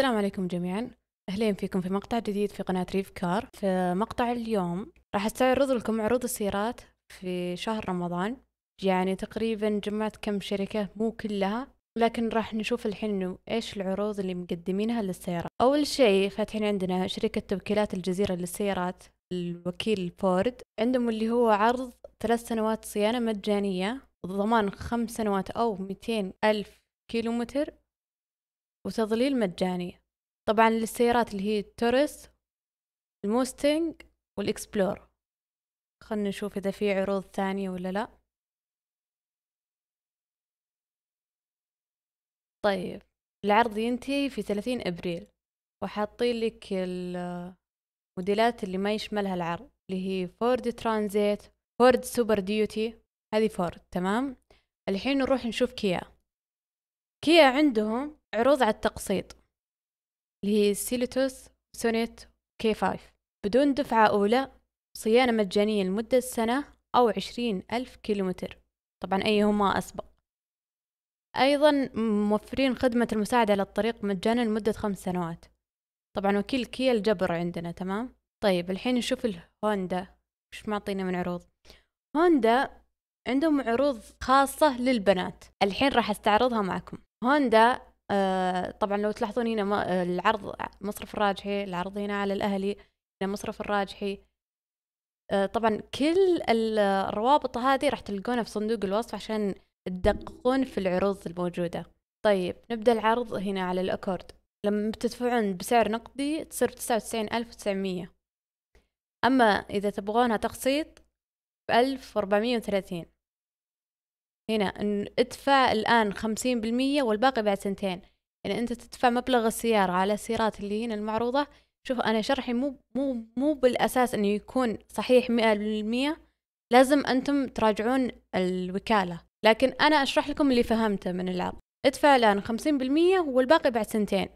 السلام عليكم جميعا أهلين فيكم في مقطع جديد في قناة ريف كار في مقطع اليوم راح استعرض لكم عروض السيارات في شهر رمضان يعني تقريبا جمعت كم شركة مو كلها لكن راح نشوف الحين انه ايش العروض اللي مقدمينها للسيارات اول شيء فاتحين عندنا شركة توكيلات الجزيرة للسيارات الوكيل فورد عندهم اللي هو عرض ثلاث سنوات صيانة مجانية ضمان خمس سنوات أو ميتين ألف كيلومتر وتظليل مجاني طبعا للسيارات اللي هي التورس الموستنج والاكسبلور خلنا نشوف اذا في عروض ثانية ولا لا طيب العرض ينتهي في 30 ابريل وحاطين لك الموديلات اللي ما يشملها العرض اللي هي فورد ترانزيت فورد سوبر ديوتي هذه فورد تمام الحين نروح نشوف كيا كيا عندهم عروض على التقسيط اللي هي سيليتوس سونيت كي فايف بدون دفعة أولى صيانة مجانية لمدة سنة أو عشرين ألف كيلومتر طبعا أيهما أسبق أيضا موفرين خدمة المساعدة على الطريق مجانا لمدة خمس سنوات طبعا وكيل كيا الجبر عندنا تمام طيب الحين نشوف الهوندا وش معطينا من عروض هوندا عندهم عروض خاصة للبنات الحين راح استعرضها معكم هوندا آه، طبعا لو تلاحظون هنا آه، العرض مصرف الراجحي العرض هنا على الأهلي هنا مصرف الراجحي آه، طبعا كل الروابط هذه راح تلقونها في صندوق الوصف عشان تدققون في العروض الموجودة طيب نبدأ العرض هنا على الأكورد لما بتدفعون بسعر نقدي تصير تسعة وتسعين ألف وتسعمية أما إذا تبغونها تقسيط بألف وأربعمية وثلاثين هنا إن ادفع الآن خمسين بالمية والباقي بعد سنتين يعني أنت تدفع مبلغ السيارة على السيارات اللي هنا المعروضة شوف أنا شرحي مو مو مو بالأساس إنه يكون صحيح مئة بالمية لازم أنتم تراجعون الوكالة لكن أنا أشرح لكم اللي فهمته من العرض ادفع الآن خمسين بالمية والباقي بعد سنتين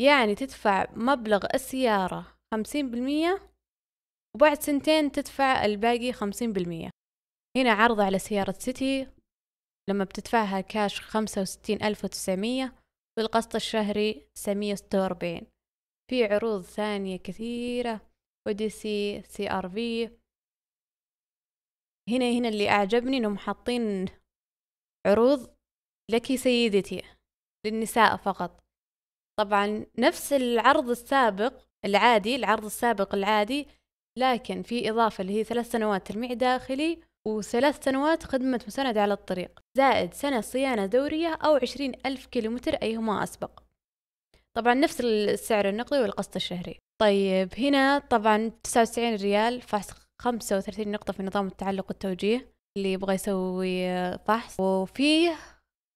يعني تدفع مبلغ السيارة خمسين بالمية وبعد سنتين تدفع الباقي خمسين بالمية هنا عرض على سيارة سيتي لما بتدفعها كاش خمسة وستين ألف وتسعمية والقسط الشهري تسعمية ستة وأربعين في عروض ثانية كثيرة أوديسي سي آر في هنا هنا اللي أعجبني إنهم حاطين عروض لك سيدتي للنساء فقط طبعا نفس العرض السابق العادي العرض السابق العادي لكن في إضافة اللي هي ثلاث سنوات تلميع داخلي وثلاث سنوات خدمة مساندة على الطريق زائد سنة صيانة دورية أو عشرين ألف كيلومتر أيهما أسبق طبعا نفس السعر النقدي والقسط الشهري طيب هنا طبعا تسعة وتسعين ريال فحص خمسة وثلاثين نقطة في نظام التعلق والتوجيه اللي يبغى يسوي فحص وفيه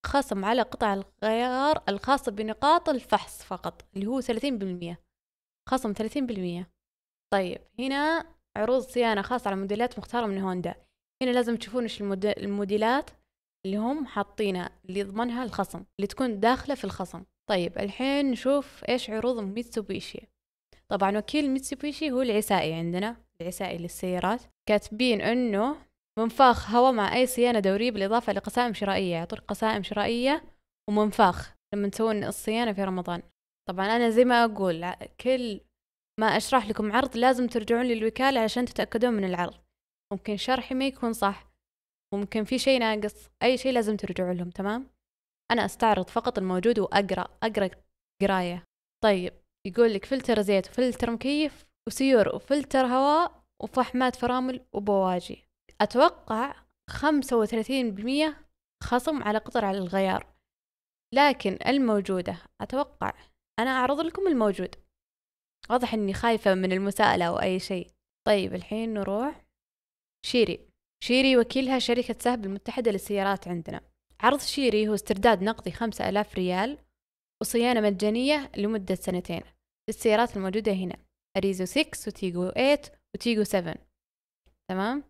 خصم على قطع الغيار الخاصة بنقاط الفحص فقط اللي هو ثلاثين بالمية خصم ثلاثين بالمية طيب هنا عروض صيانة خاصة على موديلات مختارة من هوندا هنا لازم تشوفون ايش الموديلات اللي هم حاطينها اللي يضمنها الخصم اللي تكون داخلة في الخصم طيب الحين نشوف ايش عروض ميتسوبيشي طبعا وكيل ميتسوبيشي هو العسائي عندنا العسائي للسيارات كاتبين انه منفاخ هواء مع اي صيانة دورية بالاضافة لقسائم شرائية يعطوك يعني قسائم شرائية ومنفاخ لما تسوون الصيانة في رمضان طبعا انا زي ما اقول كل ما اشرح لكم عرض لازم ترجعون للوكالة عشان تتأكدون من العرض ممكن شرحي ما يكون صح ممكن في شيء ناقص أي شيء لازم ترجعوا لهم تمام أنا أستعرض فقط الموجود وأقرأ أقرأ قراية طيب يقول لك فلتر زيت وفلتر مكيف وسيور وفلتر هواء وفحمات فرامل وبواجي أتوقع خمسة وثلاثين بالمية خصم على قطر على الغيار لكن الموجودة أتوقع أنا أعرض لكم الموجود واضح أني خايفة من المساءلة أو أي شيء طيب الحين نروح شيري شيري وكيلها شركة سهب المتحدة للسيارات عندنا عرض شيري هو استرداد نقدي خمسة ألاف ريال وصيانة مجانية لمدة سنتين للسيارات الموجودة هنا أريزو 6 وتيجو 8 وتيجو 7 تمام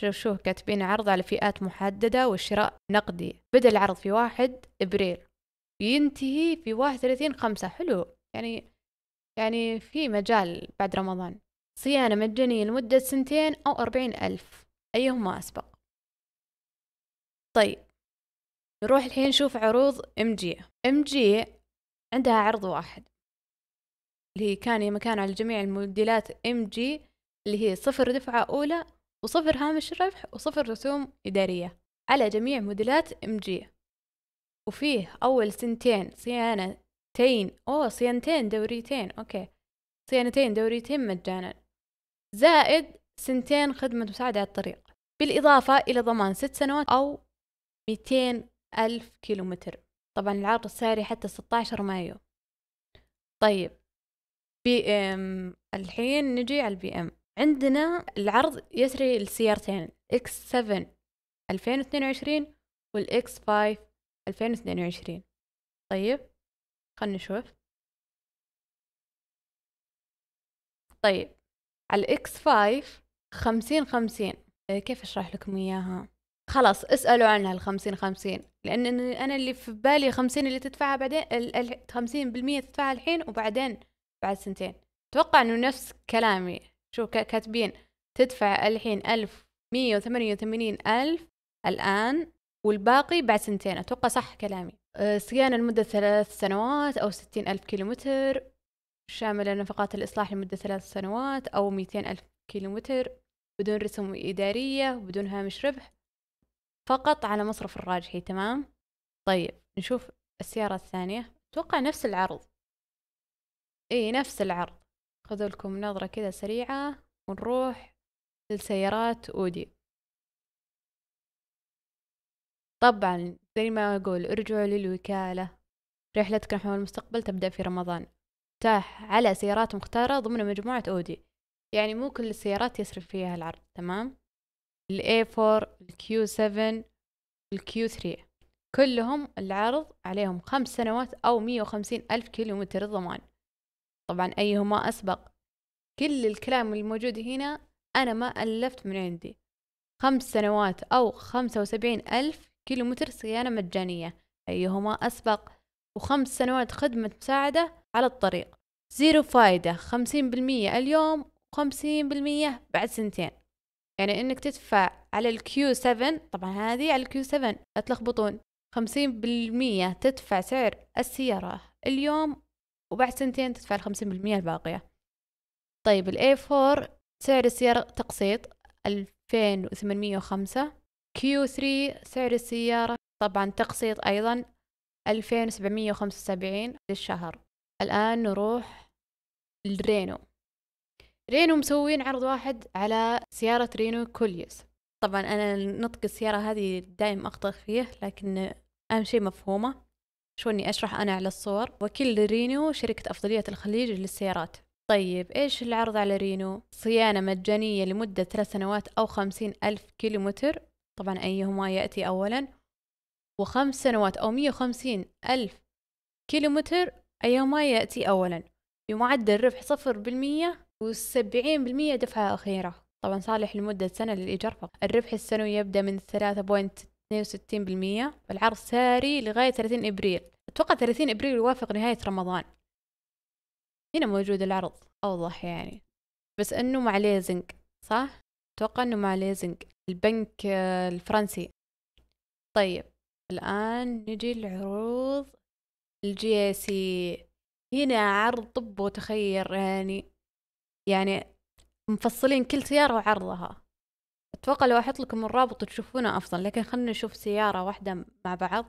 شوف شوف كاتبين عرض على فئات محددة والشراء نقدي بدأ العرض في واحد إبريل ينتهي في واحد ثلاثين خمسة حلو يعني يعني في مجال بعد رمضان صيانة مجانية لمدة سنتين أو أربعين ألف أيهما أسبق طيب نروح الحين نشوف عروض ام جي ام جي عندها عرض واحد اللي هي كان مكان على جميع الموديلات ام جي اللي هي صفر دفعة أولى وصفر هامش ربح وصفر رسوم إدارية على جميع موديلات ام جي وفيه أول سنتين صيانتين أو صيانتين دوريتين أوكي صيانتين دوريتين مجانا زائد سنتين خدمة مساعدة على الطريق بالإضافة إلى ضمان ست سنوات أو 200 ألف كيلومتر طبعا العرض السعري حتى 16 مايو طيب بي ام الحين نجي على البي ام عندنا العرض يسري لسيارتين اكس 7 2022 والاكس 5 2022 طيب خلنا نشوف طيب على الاكس 5 50 50 كيف اشرح لكم اياها خلاص اسالوا عنها ال 50 50 لان انا اللي في بالي 50 اللي تدفعها بعدين ال 50% تدفعها الحين وبعدين بعد سنتين اتوقع انه نفس كلامي شو كاتبين تدفع الحين 1188 ألف الآن والباقي بعد سنتين أتوقع صح كلامي آه، صيانة لمدة ثلاث سنوات أو ستين ألف كيلومتر شاملة نفقات الإصلاح لمدة ثلاث سنوات أو 200 ألف كيلومتر بدون رسوم إدارية وبدون هامش ربح فقط على مصرف الراجحي تمام طيب نشوف السيارة الثانية أتوقع نفس العرض إيه نفس العرض خذوا لكم نظرة كذا سريعة ونروح للسيارات أودي طبعا زي ما أقول ارجعوا للوكالة رحلتك نحو المستقبل تبدأ في رمضان مفتاح على سيارات مختارة ضمن مجموعة أودي يعني مو كل السيارات يصرف فيها العرض تمام الـ A4 الـ Q7 الـ Q3 كلهم العرض عليهم خمس سنوات أو مية وخمسين ألف كيلومتر ضمان طبعا أيهما أسبق كل الكلام الموجود هنا أنا ما ألفت من عندي خمس سنوات أو خمسة وسبعين ألف كيلومتر صيانة مجانية أيهما أسبق وخمس سنوات خدمة مساعدة على الطريق زيرو فايدة خمسين بالمية اليوم وخمسين بالمية بعد سنتين يعني انك تدفع على الكيو 7 طبعا هذه على الكيو 7 لا تلخبطون خمسين بالمية تدفع سعر السيارة اليوم وبعد سنتين تدفع الخمسين بالمية الباقية طيب ال A4 سعر السيارة تقسيط ألفين وثمانمية وخمسة كيو 3 سعر السيارة طبعا تقسيط أيضا ألفين وسبعمية وخمسة وسبعين للشهر الآن نروح لرينو رينو مسوين عرض واحد على سيارة رينو كوليوس طبعا أنا نطق السيارة هذه دائم أخطأ فيه لكن أهم شيء مفهومة شو إني أشرح أنا على الصور وكيل رينو شركة أفضلية الخليج للسيارات طيب إيش العرض على رينو؟ صيانة مجانية لمدة ثلاث سنوات أو خمسين ألف كيلومتر طبعا أيهما يأتي أولا وخمس سنوات أو مية وخمسين ألف كيلومتر أيوة ما يأتي أولا بمعدل ربح صفر بالمية وسبعين بالمية دفعة أخيرة طبعا صالح لمدة سنة للإيجار فقط الربح السنوي يبدأ من ثلاثة بوينت اثنين وستين بالمية والعرض ساري لغاية ثلاثين إبريل أتوقع ثلاثين إبريل يوافق نهاية رمضان هنا موجود العرض أوضح يعني بس أنه مع ليزنج صح؟ أتوقع أنه مع ليزنج البنك آه، الفرنسي طيب الآن نجي العروض الجيسي هنا عرض طب وتخير يعني يعني مفصلين كل سيارة وعرضها اتوقع لو احط لكم الرابط تشوفونه افضل لكن خلنا نشوف سيارة واحدة مع بعض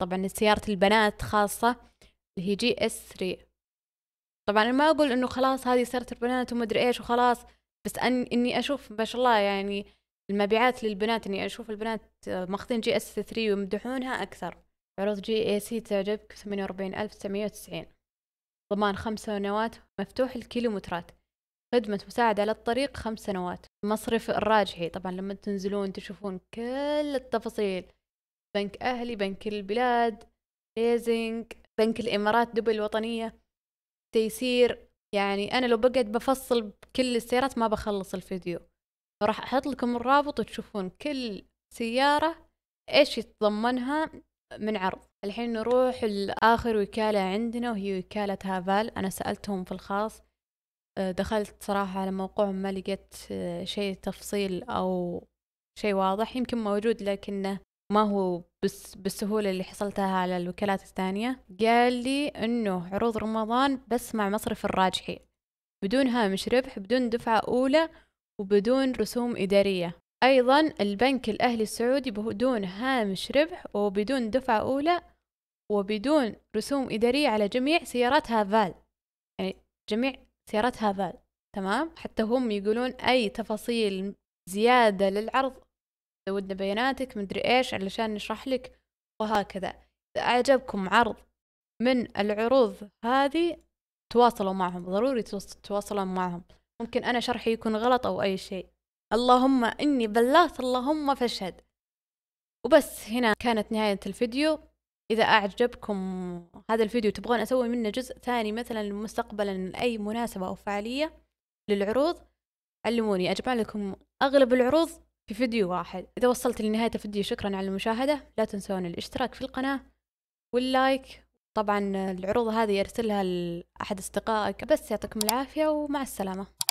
طبعا سيارة البنات خاصة اللي هي جي اس 3 طبعا انا ما اقول انه خلاص هذه سيارة البنات وما ادري ايش وخلاص بس أن اني اشوف ما شاء الله يعني المبيعات للبنات اني اشوف البنات ماخذين جي اس 3 ويمدحونها اكثر عروض جي اي سي تعجبك ثمانية وأربعين ألف تسعمية وتسعين ضمان خمس سنوات مفتوح الكيلومترات خدمة مساعدة على الطريق خمس سنوات مصرف الراجحي طبعا لما تنزلون تشوفون كل التفاصيل بنك أهلي بنك البلاد ليزنج بنك الإمارات دبي الوطنية تيسير يعني أنا لو بقعد بفصل بكل السيارات ما بخلص الفيديو راح أحط لكم الرابط وتشوفون كل سيارة إيش يتضمنها من عرض الحين نروح لآخر وكالة عندنا وهي وكالة هافال أنا سألتهم في الخاص آه، دخلت صراحة على موقعهم ما لقيت آه، شيء تفصيل أو شيء واضح يمكن موجود لكنه ما هو بس بالسهولة اللي حصلتها على الوكالات الثانية قال لي أنه عروض رمضان بس مع مصرف الراجحي بدون هامش ربح بدون دفعة أولى وبدون رسوم إدارية أيضا البنك الأهلي السعودي بدون هامش ربح وبدون دفعة أولى وبدون رسوم إدارية على جميع سيارات هافال يعني جميع سيارات هافال تمام حتى هم يقولون أي تفاصيل زيادة للعرض زودنا بياناتك مدري إيش علشان نشرح لك وهكذا إذا أعجبكم عرض من العروض هذه تواصلوا معهم ضروري تواصلوا معهم ممكن أنا شرحي يكون غلط أو أي شيء اللهم إني بلغت اللهم فاشهد وبس هنا كانت نهاية الفيديو إذا أعجبكم هذا الفيديو تبغون أسوي منه جزء ثاني مثلا مستقبلا أي مناسبة أو فعالية للعروض علموني أجمع لكم أغلب العروض في فيديو واحد إذا وصلت لنهاية الفيديو شكرا على المشاهدة لا تنسون الاشتراك في القناة واللايك طبعا العروض هذه أرسلها لأحد أصدقائك بس يعطيكم العافية ومع السلامة